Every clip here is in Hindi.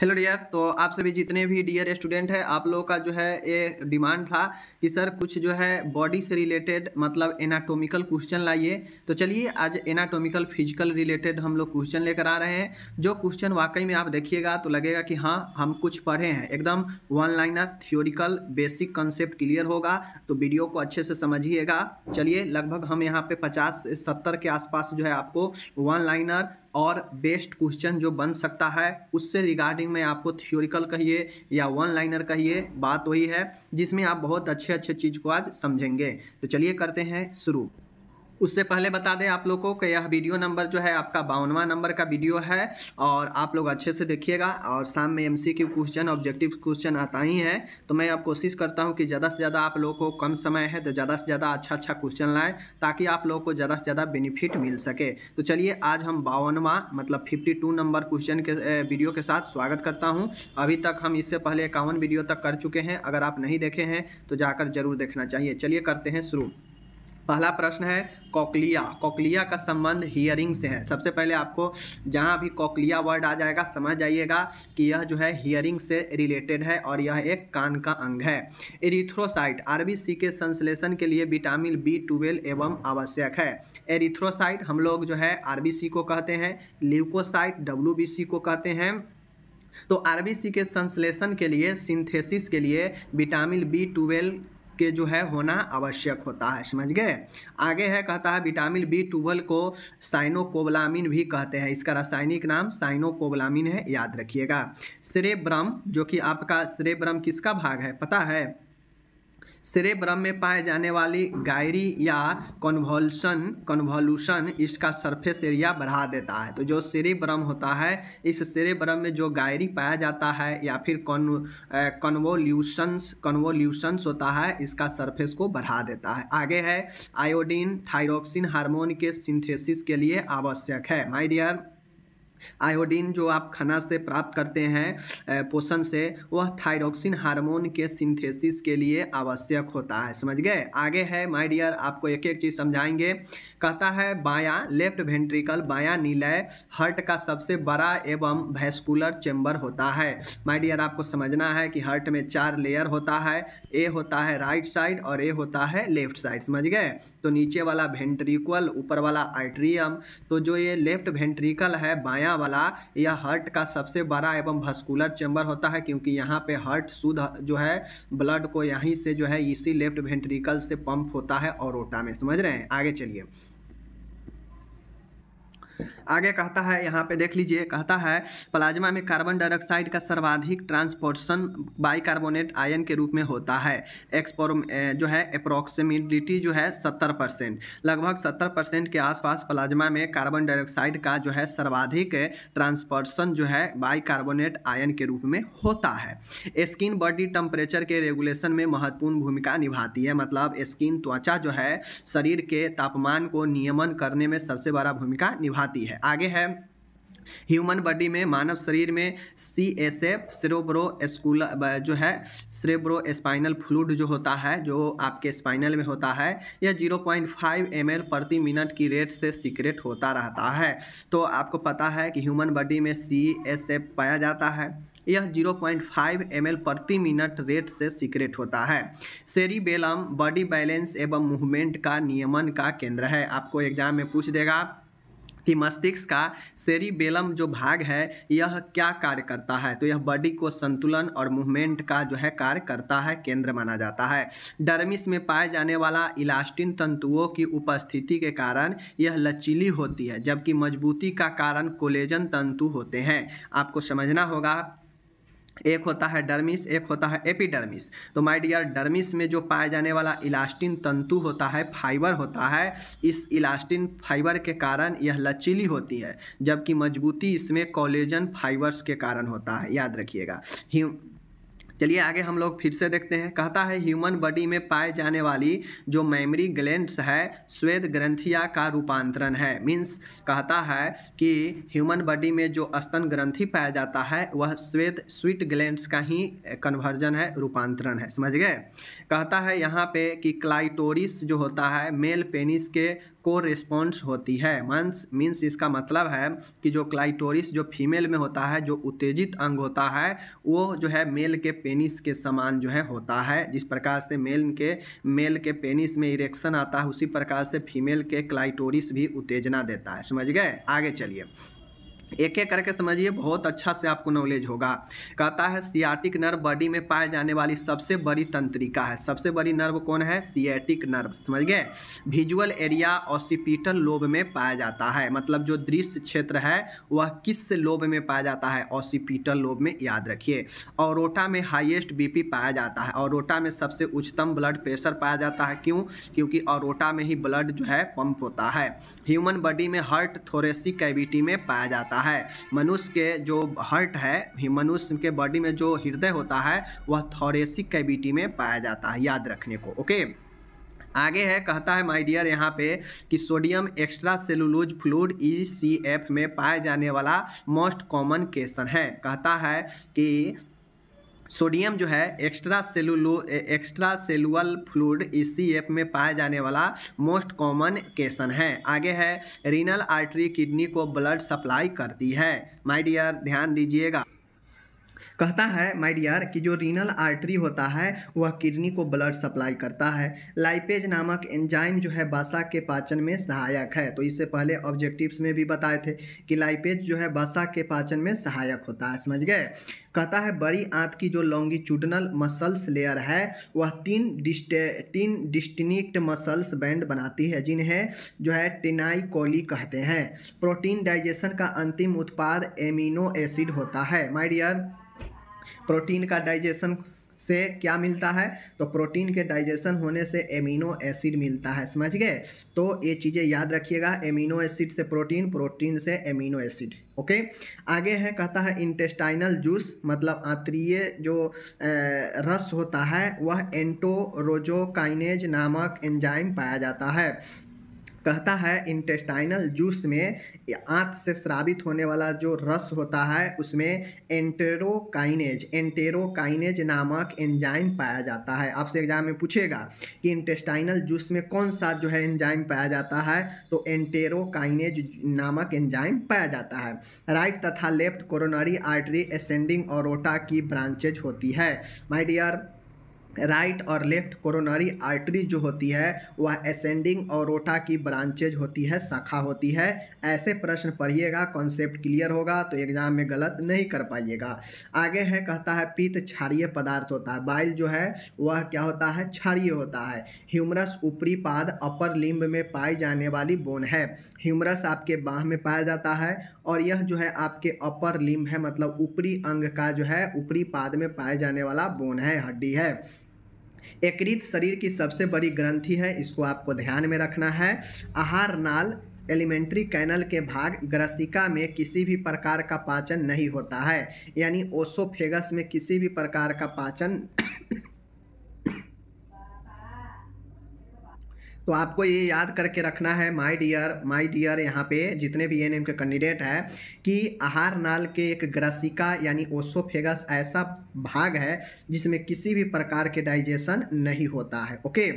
हेलो डियर तो आप सभी जितने भी डियर स्टूडेंट हैं आप लोगों का जो है ये डिमांड था कि सर कुछ जो है बॉडी से रिलेटेड मतलब एनाटॉमिकल क्वेश्चन लाइए तो चलिए आज एनाटॉमिकल फिजिकल रिलेटेड हम लोग क्वेश्चन लेकर आ रहे हैं जो क्वेश्चन वाकई में आप देखिएगा तो लगेगा कि हाँ हम कुछ पढ़े हैं एकदम one liner theoretical basic concept clear होगा तो वीडियो को अच्छे से समझिएगा चलिए लगभग हम यहाँ पर पचास सत्तर के आसपास जो है आपको वन लाइनर और बेस्ट क्वेश्चन जो बन सकता है उससे रिगार्डिंग में आपको थ्योरिकल कहिए या वन लाइनर कहिए बात वही है जिसमें आप बहुत अच्छे अच्छे चीज़ को आज समझेंगे तो चलिए करते हैं शुरू उससे पहले बता दें आप लोग को कि यह वीडियो नंबर जो है आपका बावनवा नंबर का वीडियो है और आप लोग अच्छे से देखिएगा और शाम में एम क्वेश्चन ऑब्जेक्टिव क्वेश्चन आता ही है तो मैं अब कोशिश करता हूँ कि ज़्यादा से ज़्यादा आप लोगों को कम समय है तो ज़्यादा से ज़्यादा अच्छा अच्छा क्वेश्चन लाएँ ताकि आप लोगों को ज़्यादा से ज़्यादा बेनिफिट मिल सके तो चलिए आज हम बावनवा मतलब फिफ्टी नंबर क्वेश्चन के वीडियो के साथ स्वागत करता हूँ अभी तक हम इससे पहले इक्यावन वीडियो तक कर चुके हैं अगर आप नहीं देखे हैं तो जाकर जरूर देखना चाहिए चलिए करते हैं शुरू पहला प्रश्न है कोकलिया कोकलिया का संबंध हियरिंग से है सबसे पहले आपको जहाँ भी कॉकलिया वर्ड आ जाएगा समझ जाइएगा कि यह जो है हियरिंग से रिलेटेड है और यह एक कान का अंग है एरिथ्रोसाइट आरबीसी के संश्लेषण के लिए विटामिन बी ट्वेल्व एवं आवश्यक है एरिथ्रोसाइट हम लोग जो है आर को कहते हैं ल्यूकोसाइट डब्ल्यू को कहते हैं तो आरबीसी के संश्लेषण के लिए सिंथेसिस के लिए विटामिन बी ट्वेल्व के जो है होना आवश्यक होता है समझ गए आगे है कहता है विटामिन बी ट्वेल्व को साइनोकोबलामिन भी कहते हैं इसका रासायनिक नाम साइनोकोबलामिन है याद रखिएगा श्रेब्रम जो कि आपका श्रेब्रम किसका भाग है पता है सेरेब्रम में पाए जाने वाली गायरी या कन्वल्सन कन्वल्यूशन इसका सरफेस एरिया बढ़ा देता है तो जो सेरेब्रम होता है इस सेरेब्रम में जो गायरी पाया जाता है या फिर कन् कन्वोल्यूशंस कन्वोल्यूशंस होता है इसका सरफेस को बढ़ा देता है आगे है आयोडीन थायरोक्सिन हार्मोन के सिंथेसिस के लिए आवश्यक है माई डियर आयोडीन जो आप खाना से प्राप्त करते हैं पोषण से वह थायरोक्सिन हार्मोन के सिंथेसिस के लिए आवश्यक होता है समझ गए आगे है माय डियर आपको एक एक चीज़ समझाएंगे कहता है बाया लेफ्ट वेंट्रिकल बाया नीलय हर्ट का सबसे बड़ा एवं वैस्कुलर चेंबर होता है माय डियर आपको समझना है कि हर्ट में चार लेयर होता है ए होता है राइट साइड और ए होता है लेफ्ट साइड समझ गए तो नीचे वाला वेंट्रिकल ऊपर वाला आर्ट्रियम तो जो ये लेफ्ट वेंट्रिकल है बायां वाला यह हर्ट का सबसे बड़ा एवं भस्कुलर चैम्बर होता है क्योंकि यहाँ पे हर्ट शुद्ध जो है ब्लड को यहीं से जो है इसी लेफ्ट वेंट्रिकल से पंप होता है और में समझ रहे हैं आगे चलिए आगे कहता है यहाँ पे देख लीजिए कहता है प्लाज्मा में कार्बन डाइऑक्साइड का सर्वाधिक ट्रांसपोर्शन बाइकार्बोनेट आयन के रूप में होता है एक्सपोरम जो है अप्रोक्सीमिलिटी जो है सत्तर परसेंट लगभग सत्तर परसेंट के आसपास प्लाज्मा में कार्बन डाइऑक्साइड का जो है सर्वाधिक ट्रांसपोर्शन जो है बाइकार्बोनेट आयन के रूप में होता है स्किन बॉडी टेम्परेचर के रेगुलेशन में महत्वपूर्ण भूमिका निभाती है मतलब स्किन त्वचा जो है शरीर के तापमान को नियमन करने में सबसे बड़ा भूमिका निभाती आती है आगे है ह्यूमन बॉडी में मानव शरीर में सी एस एफ सिरोब्रो स्कूला जो है सेरेब्रो स्पाइनल फ्लूड जो होता है जो आपके स्पाइनल में होता है यह 0.5 पॉइंट प्रति मिनट की रेट से सीक्रेट होता रहता है तो आपको पता है कि ह्यूमन बॉडी में सी एस एफ पाया जाता है यह 0.5 पॉइंट प्रति मिनट रेट से सीक्रेट होता है सेरीबेलम बॉडी बैलेंस एवं मूवमेंट का नियमन का केंद्र है आपको एग्जाम में पूछ देगा कि मस्तिष्क का सेरिबेलम जो भाग है यह क्या कार्य करता है तो यह बॉडी को संतुलन और मूवमेंट का जो है कार्य करता है केंद्र माना जाता है डर्मिस में पाए जाने वाला इलास्टिन तंतुओं की उपस्थिति के कारण यह लचीली होती है जबकि मजबूती का कारण कोलेजन तंतु होते हैं आपको समझना होगा एक होता है डर्मिस एक होता है एपिडर्मिस तो माय डियर डर्मिस में जो पाया जाने वाला इलास्टिन तंतु होता है फाइबर होता है इस इलास्टिन फाइबर के कारण यह लचीली होती है जबकि मजबूती इसमें कॉलेजन फाइबर्स के कारण होता है याद रखिएगा चलिए आगे हम लोग फिर से देखते हैं कहता है ह्यूमन बॉडी में पाए जाने वाली जो मेमरी ग्लैंड्स है श्वेत ग्रंथिया का रूपांतरण है मीन्स कहता है कि ह्यूमन बॉडी में जो स्तन ग्रंथि पाया जाता है वह श्वेत स्वीट ग्लैंड्स का ही कन्वर्जन है रूपांतरण है समझ गए कहता है यहाँ पे कि क्लाइटोरिस जो होता है मेल पेनिस के को रिस्पॉन्स होती है मंस मीन्स इसका मतलब है कि जो क्लाइटोरिस जो फीमेल में होता है जो उत्तेजित अंग होता है वो जो है मेल के पेनिस के समान जो है होता है जिस प्रकार से मेल के मेल के पेनिस में इरेक्शन आता है उसी प्रकार से फीमेल के क्लाइटोरिस भी उत्तेजना देता है समझ गए आगे चलिए एक एक करके समझिए बहुत अच्छा से आपको नॉलेज होगा कहता है सियाटिक नर्व बॉडी में पाए जाने वाली सबसे बड़ी तंत्रिका है सबसे बड़ी नर्व कौन है सियाटिक नर्व समझ गए विजुअल एरिया ऑसिपिटल लोब में पाया जाता है मतलब जो दृश्य क्षेत्र है वह किस लोब में पाया जाता है ऑसिपिटल लोब में याद रखिए और रोटा में हाइएस्ट बी पाया जाता है और रोटा में सबसे उच्चतम ब्लड प्रेशर पाया जाता है क्यों क्योंकि और में ही ब्लड जो है पंप होता है ह्यूमन बॉडी में हर्ट थोरेसिक कैविटी में पाया जाता है होता है मनुष्य के जो हर्ट है मनुष्य के बॉडी में जो हृदय होता है वह थोरेसिक कैविटी में पाया जाता है याद रखने को ओके आगे है कहता है माय डियर यहाँ पे कि sodium extra cellulose fluid E में पाए जाने वाला मोस्ट कॉमन केसन है कहता है कि सोडियम जो है extra cellular extra cellular fluid E F में पाया जाने वाला मोस्ट कॉमन केसन है आगे है रीनल आर्टरी किडनी को ब्लड सप्लाई करती है माय डियर ध्यान दीजिएगा कहता है माय डियर कि जो रीनल आर्टरी होता है वह किडनी को ब्लड सप्लाई करता है लाइपेज नामक एंजाइम जो है बासा के पाचन में सहायक है तो इससे पहले ऑब्जेक्टिव्स में भी बताए थे कि लाइपेज जो है बासा के पाचन में सहायक होता है समझ गए कहता है बड़ी आंत की जो लॉन्गिट्यूडनल मसल्स लेयर है वह तीन डिस्टे तीन डिस्टिनिक्ट मसल्स बैंड बनाती है जिन्हें जो है टिनाई कोली कहते हैं प्रोटीन डाइजेशन का अंतिम उत्पाद एमिनो एसिड होता है माइडियर प्रोटीन का डाइजेशन से क्या मिलता है तो प्रोटीन के डाइजेशन होने से एमिनो एसिड मिलता है समझ गए तो ये चीज़ें याद रखिएगा एमिनो एसिड से प्रोटीन प्रोटीन से एमिनो एसिड ओके आगे है कहता है इंटेस्टाइनल जूस मतलब आंतरीय जो रस होता है वह एंटोरोजोकाइनेज नामक एंजाइम पाया जाता है कहता है इंटेस्टाइनल जूस में आँत से स्रावित होने वाला जो रस होता है उसमें एंटेरोकाइनेज एंटेरोकाइनेज नामक एंजाइम पाया जाता है आपसे एग्जाम में पूछेगा कि इंटेस्टाइनल जूस में कौन सा जो है एंजाइम पाया जाता है तो एंटेरोकाइनेज नामक एंजाइम पाया जाता है राइट तथा लेफ्ट कोरोनरी आर्टरी एसेंडिंग और की ब्रांचेज होती है माई डियर राइट और लेफ्ट कोरोनरी आर्टरी जो होती है वह एसेंडिंग और रोटा की ब्रांचेज होती है शाखा होती है ऐसे प्रश्न पढ़िएगा कॉन्सेप्ट क्लियर होगा तो एग्जाम में गलत नहीं कर पाइएगा आगे है कहता है पीत क्षारीय पदार्थ होता है बाइल जो है वह क्या होता है क्षारिय होता है ह्यूमरस ऊपरी पाद अपर लिंब में पाई जाने वाली बोन है ह्यूमरस आपके बाह में पाया जाता है और यह जो है आपके अपर लिम्ब है मतलब ऊपरी अंग का जो है ऊपरी पाद में पाए जाने वाला बोन है हड्डी है यकृत शरीर की सबसे बड़ी ग्रंथि है इसको आपको ध्यान में रखना है आहार नाल एलिमेंट्री कैनल के भाग ग्रसिका में किसी भी प्रकार का पाचन नहीं होता है यानी ओसोफेगस में किसी भी प्रकार का पाचन तो आपको ये याद करके रखना है माय डियर माय डियर यहाँ पे जितने भी एन के कैंडिडेट हैं कि आहार नाल के एक ग्रसिका यानी ओसोफेगस ऐसा भाग है जिसमें किसी भी प्रकार के डाइजेशन नहीं होता है ओके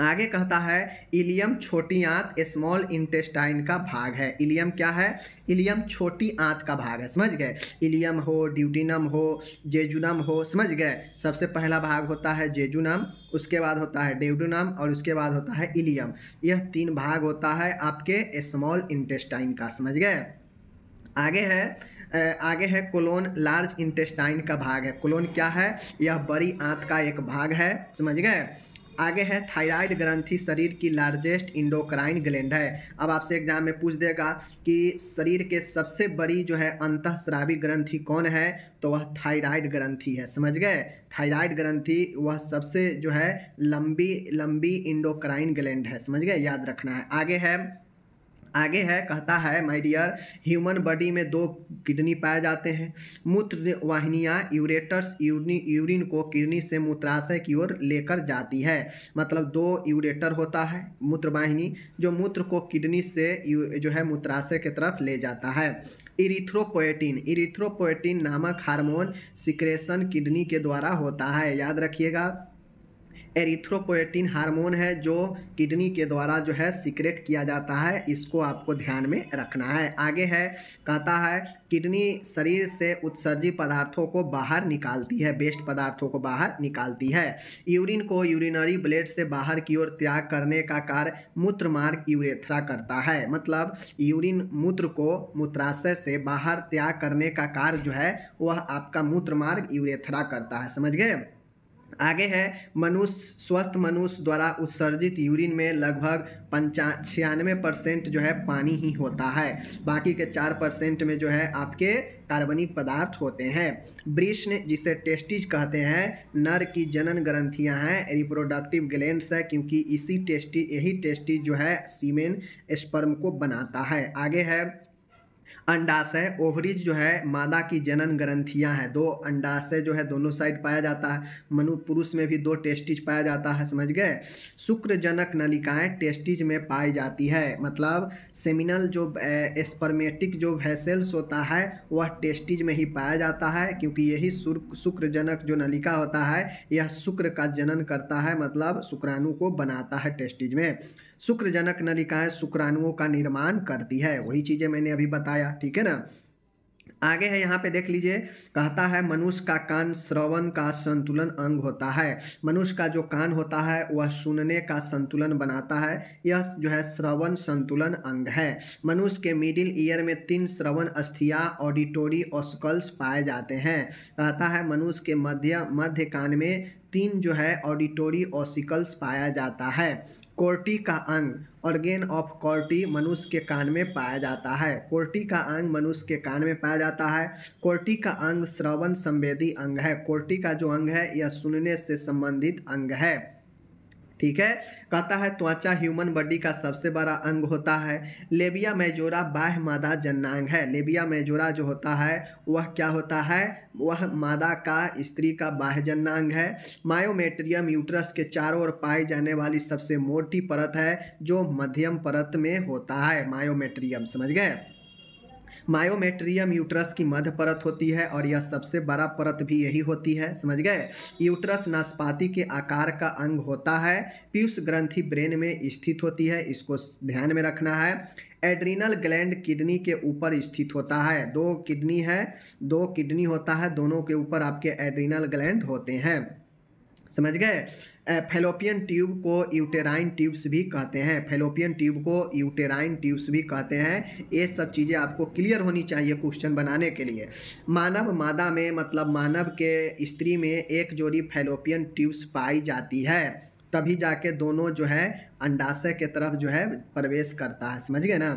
आगे कहता है इलियम छोटी आंत स्मॉल इंटेस्टाइन का भाग है इलियम क्या है इलियम छोटी आंत का भाग है समझ गए इलियम हो ड्यूटिनम हो जेजुनम हो समझ गए सबसे पहला भाग होता है जेजुनम उसके बाद होता है ड्यूटिनम और उसके बाद होता है इलियम यह तीन भाग होता है आपके स्मॉल इंटेस्टाइन का समझ गए आगे है आगे है कोलोन लार्ज इंटेस्टाइन का भाग है कोलोन क्या है यह बड़ी आंत का एक भाग है समझ गए आगे है थायराइड ग्रंथि शरीर की लार्जेस्ट इंडोक्राइन ग्लैंड है अब आपसे एग्जाम में पूछ देगा कि शरीर के सबसे बड़ी जो है अंतःस्रावी ग्रंथि कौन है तो वह थायराइड ग्रंथि है समझ गए थायराइड ग्रंथि वह सबसे जो है लंबी लंबी इंडोक्राइन ग्लैंड है समझ गए याद रखना है आगे है आगे है कहता है माय डियर ह्यूमन बॉडी में दो किडनी पाए जाते हैं मूत्र वाहिनियाँ यूरेटर्स यूरिन यूरिन को किडनी से मूत्राशय की ओर लेकर जाती है मतलब दो यूरेटर होता है मूत्र वाहिनी जो मूत्र को किडनी से जो है मूत्राशय की तरफ ले जाता है इरिथ्रोपोएटिन इरिथ्रोपोएटिन नामक हार्मोन सिक्रेशन किडनी के द्वारा होता है याद रखिएगा एरिथ्रोपोएटिन हार्मोन है जो किडनी के द्वारा जो है सीक्रेट किया जाता है इसको आपको ध्यान में रखना है आगे है कहता है किडनी शरीर से उत्सर्जी पदार्थों को बाहर निकालती है बेस्ट पदार्थों को बाहर निकालती है यूरिन को यूरिनरी ब्लेड से बाहर की ओर त्याग करने का कार्य मूत्र मार्ग यूरेथ्रा करता है मतलब यूरिन मूत्र को मूत्राशय से बाहर त्याग करने का कार्य जो है वह आपका मूत्र मार्ग यूरेथ्रा करता है समझ गए आगे है मनुष्य स्वस्थ मनुष्य द्वारा उत्सर्जित यूरिन में लगभग पंचा छियानवे परसेंट जो है पानी ही होता है बाकी के चार परसेंट में जो है आपके कार्बनिक पदार्थ होते हैं वृष्ण जिसे टेस्टिज कहते हैं नर की जनन ग्रंथियां हैं रिप्रोडक्टिव ग्लैंड्स है क्योंकि इसी टेस्टी यही टेस्टिज जो है सीमेन स्पर्म को बनाता है आगे है अंडाशय ओवरीज जो है मादा की जनन ग्रंथियां हैं दो अंडाशय जो है दोनों साइड पाया जाता है मनु पुरुष में भी दो टेस्टिज पाया जाता है समझ गए शुक्रजनक नलिकाएं टेस्टिज में पाई जाती है मतलब सेमिनल जो स्पर्मेटिक जो वैसेल्स होता है वह टेस्टिज में ही पाया जाता है क्योंकि यही शुक्रजनक जो नलिका होता है यह शुक्र का जनन करता है मतलब शुक्राणु को बनाता है टेस्टिज में शुक्रजनक नलिकाएं शुक्राणुओं का निर्माण करती है वही चीज़ें मैंने अभी बताया ठीक है ना आगे है यहाँ पे देख लीजिए कहता है मनुष्य का कान श्रवण का संतुलन अंग होता है मनुष्य का जो कान होता है वह सुनने का संतुलन बनाता है यह जो है श्रवण संतुलन अंग है मनुष्य के मिडिल ईयर में तीन श्रवण अस्थिया ऑडिटोरी और स्कल्स पाए जाते हैं कहता है मनुष्य के मध्य मध्य कान में तीन जो है ऑडिटोरी ऑसिकल्स पाया जाता है कोर्टी का अंग ऑर्गेन ऑफ कोर्टी मनुष्य के कान में पाया जाता है कोर्टी का अंग मनुष्य के कान में पाया जाता है कोर्टी का अंग श्रवण संवेदी अंग है कोर्टी का जो अंग है यह सुनने से संबंधित अंग है ठीक है कहता है त्वचा ह्यूमन बॉडी का सबसे बड़ा अंग होता है लेबिया मेजोरा बाह्य मादा जन्नांग है लेबिया मेजोरा जो होता है वह क्या होता है वह मादा का स्त्री का बाह्य जन्नांग है मायोमेट्रियम यूट्रस के चारों ओर पाई जाने वाली सबसे मोटी परत है जो मध्यम परत में होता है मायोमेट्रियम समझ गए मायोमेट्रियम यूट्रस की मध्य परत होती है और यह सबसे बड़ा परत भी यही होती है समझ गए यूट्रस नाशपाती के आकार का अंग होता है पीयूष ग्रंथि ब्रेन में स्थित होती है इसको ध्यान में रखना है एड्रीनल ग्लैंड किडनी के ऊपर स्थित होता है दो किडनी है दो किडनी होता है दोनों के ऊपर आपके एड्रीनल ग्लैंड होते हैं समझ गए फेलोपियन ट्यूब को यूटेराइन ट्यूब्स भी कहते हैं फेलोपियन ट्यूब को यूटेराइन ट्यूब्स भी कहते हैं ये सब चीज़ें आपको क्लियर होनी चाहिए क्वेश्चन बनाने के लिए मानव मादा में मतलब मानव के स्त्री में एक जोड़ी फेलोपियन ट्यूब्स पाई जाती है तभी जाके दोनों जो है अंडाशय के तरफ जो है प्रवेश करता है समझ गए ना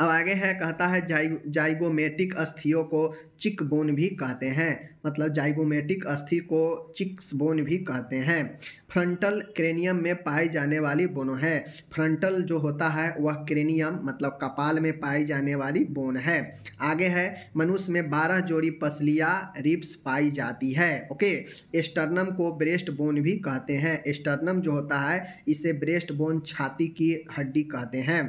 अब आगे है कहता है जाइ जाइगोमेटिक अस्थियों को चिक बोन भी कहते हैं मतलब जाइगोमेटिक अस्थि को चिक्स बोन भी कहते हैं फ्रंटल क्रेनियम में पाई जाने वाली बोन है फ्रंटल जो होता है वह क्रेनियम मतलब कपाल में पाई जाने वाली बोन है आगे है मनुष्य में बारह जोड़ी पसलियाँ रिब्स पाई जाती है ओके एस्टर्नम को ब्रेस्ट बोन भी कहते हैं एस्टर्नम जो होता है इसे ब्रेस्ट बोन छाती की हड्डी कहते हैं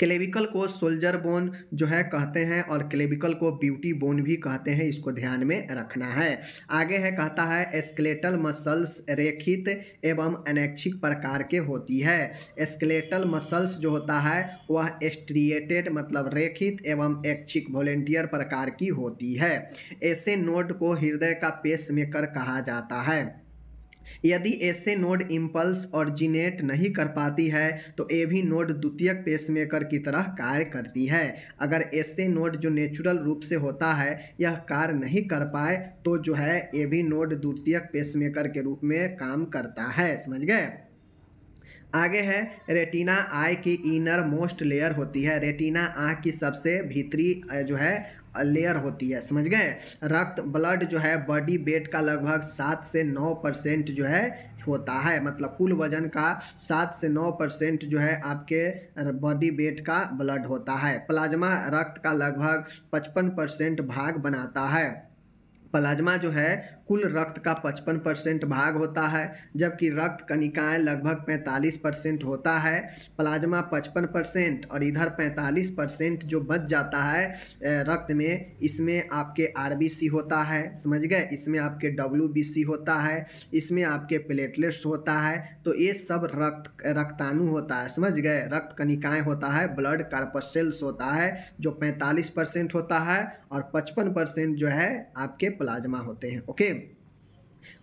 क्लेविकल को सोल्जर बोन जो है कहते हैं और क्लेविकल को ब्यूटी बोन भी कहते हैं इसको ध्यान में रखना है आगे है कहता है स्केलेटल मसल्स रेखित एवं अनैच्छिक प्रकार के होती है स्केलेटल मसल्स जो होता है वह एस्ट्रिएटेड मतलब रेखित एवं ऐच्छिक वॉलेंटियर प्रकार की होती है ऐसे नोट को हृदय का पेस कहा जाता है यदि ऐसे नोड इम्पल्स ऑरिजिनेट नहीं कर पाती है तो ए भी नोड द्वितीयक पेसमेकर की तरह कार्य करती है अगर ऐसे नोड जो नेचुरल रूप से होता है यह कार्य नहीं कर पाए तो जो है ए भी नोड द्वितीयक पेसमेकर के रूप में काम करता है समझ गए आगे है रेटिना आई की इनर मोस्ट लेयर होती है रेटिना आँख की सबसे भीतरी जो है लेयर होती है समझ गए रक्त ब्लड जो है बॉडी वेट का लगभग सात से नौ परसेंट जो है होता है मतलब कुल वजन का सात से नौ परसेंट जो है आपके बॉडी वेट का ब्लड होता है प्लाज्मा रक्त का लगभग पचपन परसेंट भाग बनाता है प्लाज्मा जो है कुल रक्त का 55 परसेंट भाग होता है जबकि रक्त कणिकाएं लगभग 45 परसेंट होता है प्लाज्मा 55 परसेंट और इधर 45 परसेंट जो बच जाता है रक्त में इसमें आपके आर होता है समझ गए इसमें आपके डब्ल्यू होता है इसमें आपके प्लेटलेट्स होता है तो ये सब रक्त रक्ताणु होता है समझ गए रक्त कनिकाएँ होता है ब्लड कार्पसेल्स होता है जो पैंतालीस परसेंट होता है और पचपन परसेंट जो है आपके प्लाज्मा होते हैं ओके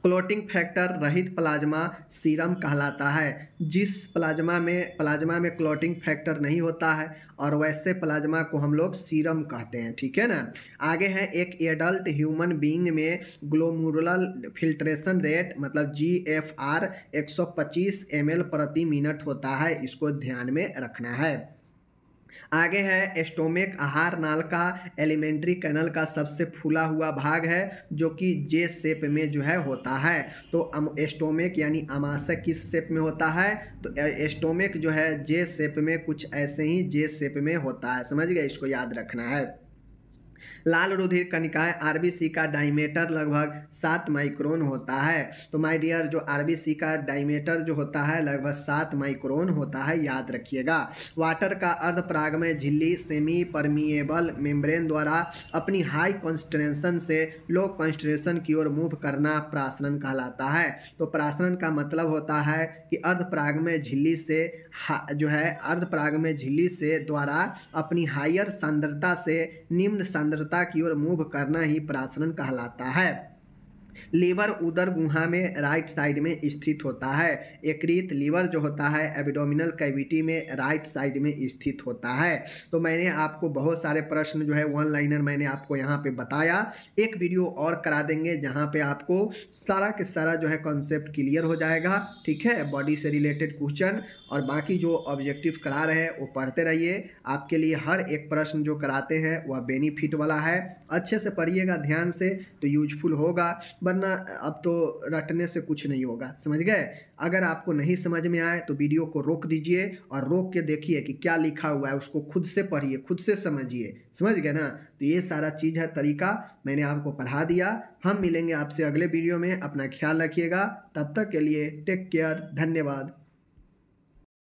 क्लोटिंग फैक्टर रहित प्लाज्मा सीरम कहलाता है जिस प्लाज्मा में प्लाज्मा में क्लोटिंग फैक्टर नहीं होता है और वैसे प्लाज्मा को हम लोग सीरम कहते हैं ठीक है ना आगे है एक एडल्ट ह्यूमन बीइंग में ग्लोमुरल फिल्ट्रेशन रेट मतलब जी एफ आर एक सौ पच्चीस एम एल प्रति मिनट होता है इसको ध्यान में रखना है आगे है एस्टोमिक आहार नाल का एलिमेंट्री कैनल का सबसे फूला हुआ भाग है जो कि जे शेप में जो है होता है तो एस्टोमिक यानी अमाशय किस शेप में होता है तो एस्टोमिक जो है जे सेप में कुछ ऐसे ही जे शेप में होता है समझ गए इसको याद रखना है लाल रुधिर बी आरबीसी का डायमीटर लगभग सात माइक्रोन होता है तो माय डियर जो आरबीसी का डायमीटर जो होता है लगभग सात माइक्रोन होता है याद रखिएगा वाटर का अर्ध परागमय झिल्ली सेमी परमिएबल मेम्ब्रेन द्वारा अपनी हाई कॉन्स्ट्रेशन से लो कॉन्स्ट्रेशन की ओर मूव करना प्रासन कहलाता है तो प्रासन का मतलब होता है कि अर्ध परागमय झिल्ली से जो है अर्धपराग में झिल्ली से द्वारा अपनी हायर सांद्रता से निम्न सांद्रता की ओर मूव करना ही प्रासन कहलाता है लीवर उदर गुहा में राइट साइड में स्थित होता है एक लीवर जो होता है एबिडोमिनल कैविटी में राइट साइड में स्थित होता है तो मैंने आपको बहुत सारे प्रश्न जो है वन लाइनर मैंने आपको यहाँ पे बताया एक वीडियो और करा देंगे जहाँ पे आपको सारा के सारा जो है कॉन्सेप्ट क्लियर हो जाएगा ठीक है बॉडी से रिलेटेड क्वेश्चन और बाकी जो ऑब्जेक्टिव करा रहे हैं वो पढ़ते रहिए आपके लिए हर एक प्रश्न जो कराते हैं वह बेनिफिट वाला है अच्छे से पढ़िएगा ध्यान से तो यूजफुल होगा वरना अब तो रटने से कुछ नहीं होगा समझ गए अगर आपको नहीं समझ में आए तो वीडियो को रोक दीजिए और रोक के देखिए कि क्या लिखा हुआ है उसको खुद से पढ़िए खुद से समझिए समझ गए ना तो ये सारा चीज़ है तरीका मैंने आपको पढ़ा दिया हम मिलेंगे आपसे अगले वीडियो में अपना ख्याल रखिएगा तब तक के लिए टेक केयर धन्यवाद